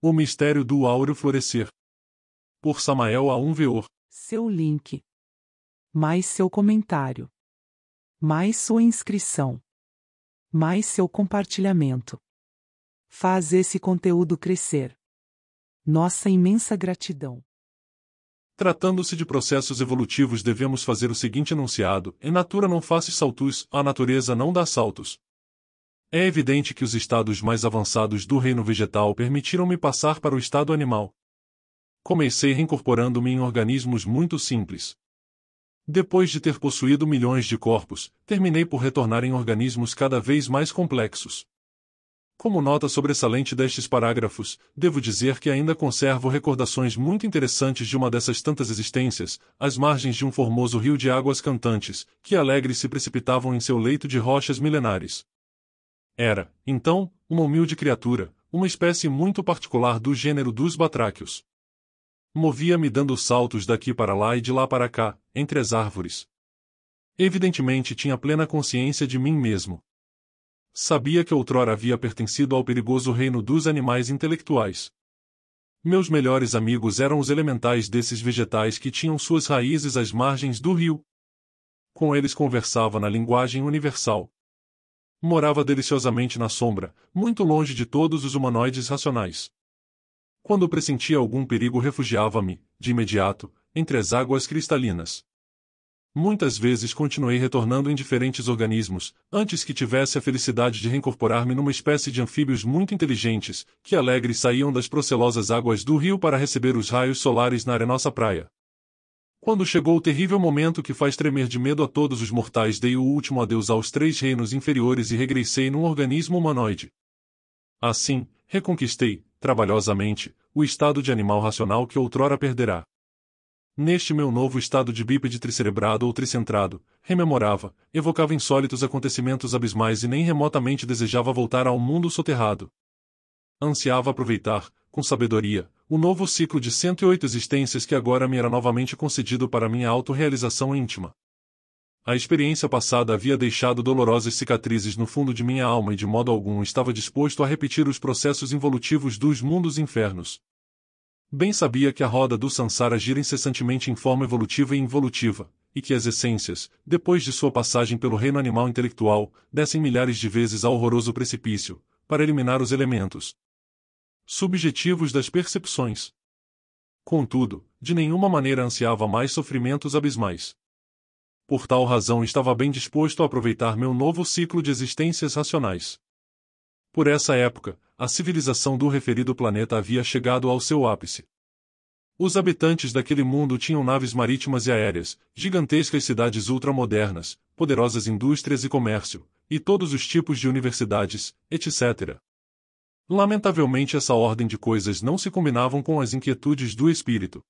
O Mistério do Áureo Florescer. Por Samael a um Seu link. Mais seu comentário. Mais sua inscrição. Mais seu compartilhamento. Faz esse conteúdo crescer. Nossa imensa gratidão. Tratando-se de processos evolutivos, devemos fazer o seguinte enunciado: em natura não faces saltus, a natureza não dá saltos. É evidente que os estados mais avançados do reino vegetal permitiram-me passar para o estado animal. Comecei reincorporando-me em organismos muito simples. Depois de ter possuído milhões de corpos, terminei por retornar em organismos cada vez mais complexos. Como nota sobressalente destes parágrafos, devo dizer que ainda conservo recordações muito interessantes de uma dessas tantas existências, às margens de um formoso rio de águas cantantes, que alegres se precipitavam em seu leito de rochas milenares. Era, então, uma humilde criatura, uma espécie muito particular do gênero dos batráquios. Movia-me dando saltos daqui para lá e de lá para cá, entre as árvores. Evidentemente tinha plena consciência de mim mesmo. Sabia que outrora havia pertencido ao perigoso reino dos animais intelectuais. Meus melhores amigos eram os elementais desses vegetais que tinham suas raízes às margens do rio. Com eles conversava na linguagem universal. Morava deliciosamente na sombra, muito longe de todos os humanoides racionais. Quando pressentia algum perigo, refugiava-me, de imediato, entre as águas cristalinas. Muitas vezes continuei retornando em diferentes organismos, antes que tivesse a felicidade de reincorporar-me numa espécie de anfíbios muito inteligentes, que alegres saíam das procelosas águas do rio para receber os raios solares na arenosa praia. Quando chegou o terrível momento que faz tremer de medo a todos os mortais, dei o último adeus aos três reinos inferiores e regressei num organismo humanoide. Assim, reconquistei, trabalhosamente, o estado de animal racional que outrora perderá. Neste meu novo estado de bípede tricerebrado ou tricentrado, rememorava, evocava insólitos acontecimentos abismais e nem remotamente desejava voltar ao mundo soterrado. Ansiava aproveitar, com sabedoria, o novo ciclo de 108 existências que agora me era novamente concedido para minha autorrealização íntima. A experiência passada havia deixado dolorosas cicatrizes no fundo de minha alma e de modo algum estava disposto a repetir os processos involutivos dos mundos infernos. Bem sabia que a roda do Sansara gira incessantemente em forma evolutiva e involutiva, e que as essências, depois de sua passagem pelo reino animal intelectual, descem milhares de vezes ao horroroso precipício, para eliminar os elementos subjetivos das percepções. Contudo, de nenhuma maneira ansiava mais sofrimentos abismais. Por tal razão estava bem disposto a aproveitar meu novo ciclo de existências racionais. Por essa época, a civilização do referido planeta havia chegado ao seu ápice. Os habitantes daquele mundo tinham naves marítimas e aéreas, gigantescas cidades ultramodernas, poderosas indústrias e comércio, e todos os tipos de universidades, etc. Lamentavelmente essa ordem de coisas não se combinavam com as inquietudes do espírito.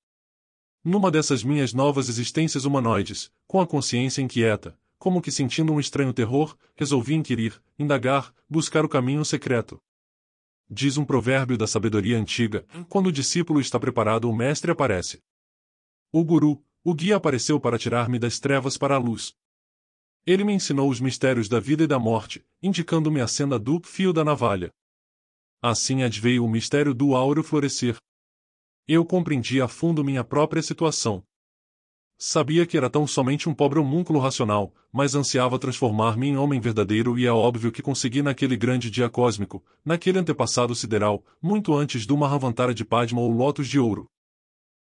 Numa dessas minhas novas existências humanoides, com a consciência inquieta, como que sentindo um estranho terror, resolvi inquirir, indagar, buscar o caminho secreto. Diz um provérbio da sabedoria antiga: quando o discípulo está preparado, o mestre aparece. O guru, o guia apareceu para tirar-me das trevas para a luz. Ele me ensinou os mistérios da vida e da morte, indicando-me a senda do fio da navalha. Assim adveio o mistério do áureo florescer. Eu compreendi a fundo minha própria situação. Sabia que era tão somente um pobre homúnculo racional, mas ansiava transformar-me em homem verdadeiro e é óbvio que consegui naquele grande dia cósmico, naquele antepassado sideral, muito antes do Mahavantara de Padma ou Lótus de Ouro.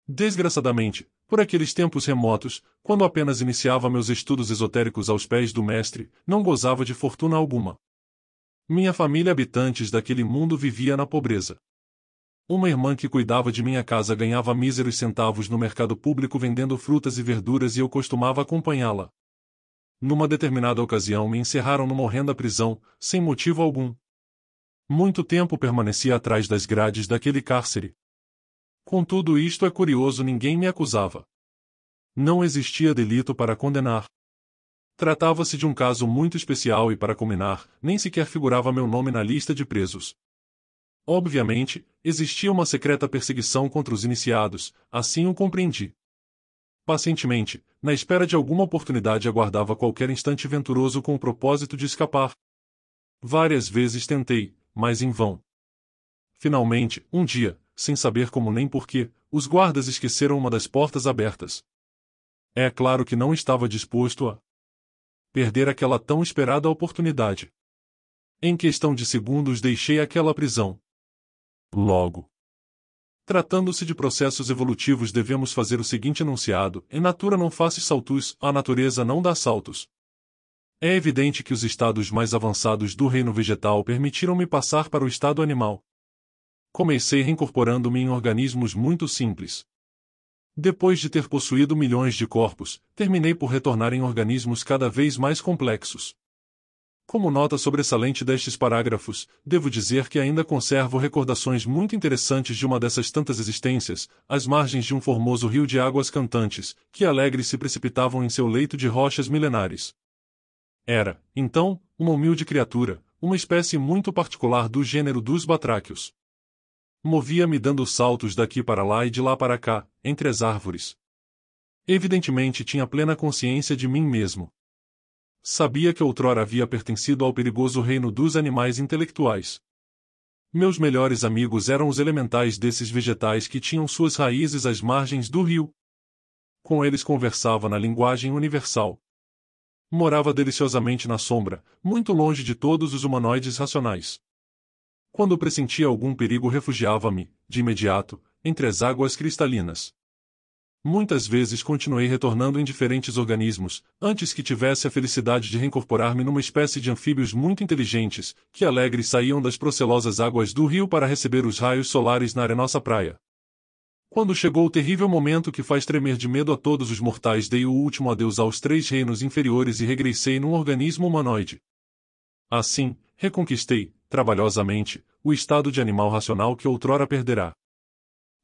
Desgraçadamente, por aqueles tempos remotos, quando apenas iniciava meus estudos esotéricos aos pés do mestre, não gozava de fortuna alguma. Minha família habitantes daquele mundo vivia na pobreza. Uma irmã que cuidava de minha casa ganhava míseros centavos no mercado público vendendo frutas e verduras e eu costumava acompanhá-la. Numa determinada ocasião me encerraram numa horrenda prisão, sem motivo algum. Muito tempo permaneci atrás das grades daquele cárcere. Com tudo isto é curioso ninguém me acusava. Não existia delito para condenar. Tratava-se de um caso muito especial e, para culminar, nem sequer figurava meu nome na lista de presos. Obviamente, existia uma secreta perseguição contra os iniciados, assim o compreendi. Pacientemente, na espera de alguma oportunidade, aguardava qualquer instante venturoso com o propósito de escapar. Várias vezes tentei, mas em vão. Finalmente, um dia, sem saber como nem porquê, os guardas esqueceram uma das portas abertas. É claro que não estava disposto a perder aquela tão esperada oportunidade. Em questão de segundos deixei aquela prisão. Logo. Tratando-se de processos evolutivos devemos fazer o seguinte enunciado, em natura não faces saltus, a natureza não dá saltos. É evidente que os estados mais avançados do reino vegetal permitiram-me passar para o estado animal. Comecei reincorporando-me em organismos muito simples. Depois de ter possuído milhões de corpos, terminei por retornar em organismos cada vez mais complexos. Como nota sobressalente destes parágrafos, devo dizer que ainda conservo recordações muito interessantes de uma dessas tantas existências, às margens de um formoso rio de águas cantantes, que alegres se precipitavam em seu leito de rochas milenares. Era, então, uma humilde criatura, uma espécie muito particular do gênero dos batráquios. Movia-me dando saltos daqui para lá e de lá para cá, entre as árvores. Evidentemente tinha plena consciência de mim mesmo. Sabia que outrora havia pertencido ao perigoso reino dos animais intelectuais. Meus melhores amigos eram os elementais desses vegetais que tinham suas raízes às margens do rio. Com eles conversava na linguagem universal. Morava deliciosamente na sombra, muito longe de todos os humanoides racionais. Quando pressentia algum perigo refugiava-me, de imediato, entre as águas cristalinas. Muitas vezes continuei retornando em diferentes organismos, antes que tivesse a felicidade de reincorporar-me numa espécie de anfíbios muito inteligentes, que alegres saíam das procelosas águas do rio para receber os raios solares na arenosa praia. Quando chegou o terrível momento que faz tremer de medo a todos os mortais, dei o último adeus aos três reinos inferiores e regressei num organismo humanoide. Assim, reconquistei, trabalhosamente, o estado de animal racional que outrora perderá.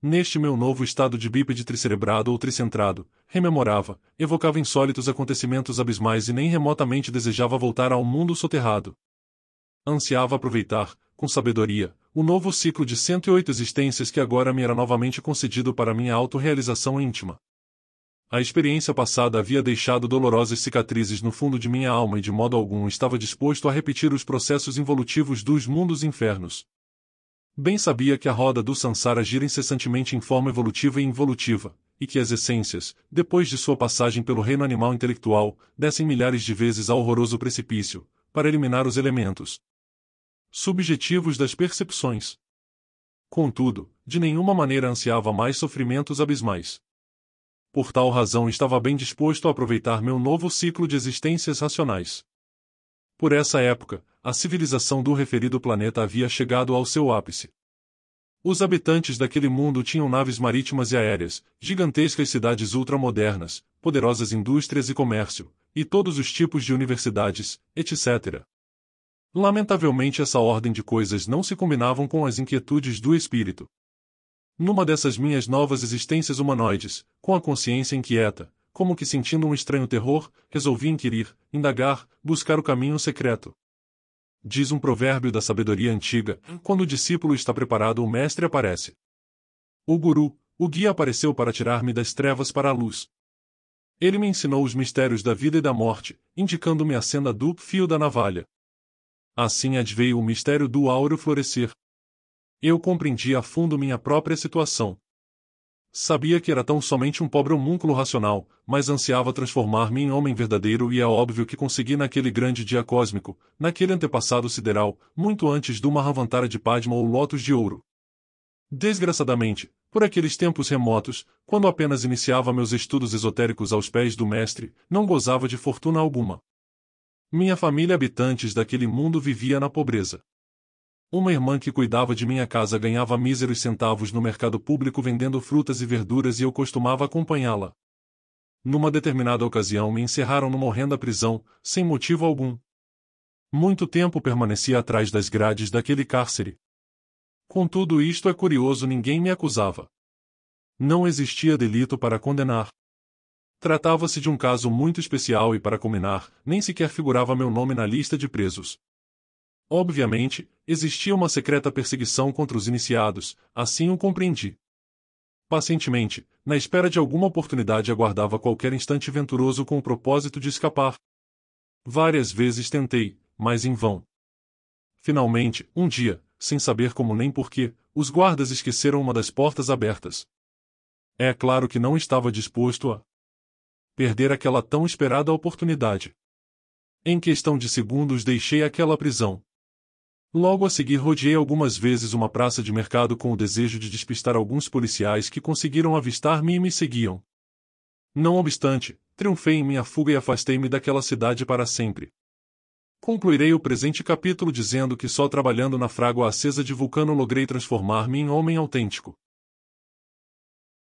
Neste meu novo estado de bípede tricerebrado ou tricentrado, rememorava, evocava insólitos acontecimentos abismais e nem remotamente desejava voltar ao mundo soterrado. Ansiava aproveitar, com sabedoria, o novo ciclo de 108 existências que agora me era novamente concedido para minha autorrealização íntima. A experiência passada havia deixado dolorosas cicatrizes no fundo de minha alma e de modo algum estava disposto a repetir os processos involutivos dos mundos infernos. Bem sabia que a roda do Sansara gira incessantemente em forma evolutiva e involutiva, e que as essências, depois de sua passagem pelo reino animal intelectual, descem milhares de vezes ao horroroso precipício, para eliminar os elementos subjetivos das percepções. Contudo, de nenhuma maneira ansiava mais sofrimentos abismais por tal razão estava bem disposto a aproveitar meu novo ciclo de existências racionais. Por essa época, a civilização do referido planeta havia chegado ao seu ápice. Os habitantes daquele mundo tinham naves marítimas e aéreas, gigantescas cidades ultramodernas, poderosas indústrias e comércio, e todos os tipos de universidades, etc. Lamentavelmente essa ordem de coisas não se combinavam com as inquietudes do espírito. Numa dessas minhas novas existências humanoides, com a consciência inquieta, como que sentindo um estranho terror, resolvi inquirir, indagar, buscar o caminho secreto. Diz um provérbio da sabedoria antiga: quando o discípulo está preparado, o mestre aparece. O guru, o guia apareceu para tirar-me das trevas para a luz. Ele me ensinou os mistérios da vida e da morte, indicando-me a senda do fio da navalha. Assim adveio o mistério do áureo florescer, eu compreendi a fundo minha própria situação. Sabia que era tão somente um pobre homúnculo racional, mas ansiava transformar-me em homem verdadeiro e é óbvio que consegui naquele grande dia cósmico, naquele antepassado sideral, muito antes do Mahavantara de Padma ou Lótus de Ouro. Desgraçadamente, por aqueles tempos remotos, quando apenas iniciava meus estudos esotéricos aos pés do mestre, não gozava de fortuna alguma. Minha família habitantes daquele mundo vivia na pobreza. Uma irmã que cuidava de minha casa ganhava míseros centavos no mercado público vendendo frutas e verduras e eu costumava acompanhá-la. Numa determinada ocasião me encerraram numa horrenda prisão, sem motivo algum. Muito tempo permaneci atrás das grades daquele cárcere. Contudo, isto é curioso ninguém me acusava. Não existia delito para condenar. Tratava-se de um caso muito especial e para culminar, nem sequer figurava meu nome na lista de presos. Obviamente, existia uma secreta perseguição contra os iniciados, assim o compreendi. Pacientemente, na espera de alguma oportunidade, aguardava qualquer instante venturoso com o propósito de escapar. Várias vezes tentei, mas em vão. Finalmente, um dia, sem saber como nem porquê, os guardas esqueceram uma das portas abertas. É claro que não estava disposto a perder aquela tão esperada oportunidade. Em questão de segundos deixei aquela prisão. Logo a seguir rodeei algumas vezes uma praça de mercado com o desejo de despistar alguns policiais que conseguiram avistar-me e me seguiam. Não obstante, triunfei em minha fuga e afastei-me daquela cidade para sempre. Concluirei o presente capítulo dizendo que só trabalhando na frágua acesa de vulcano logrei transformar-me em homem autêntico.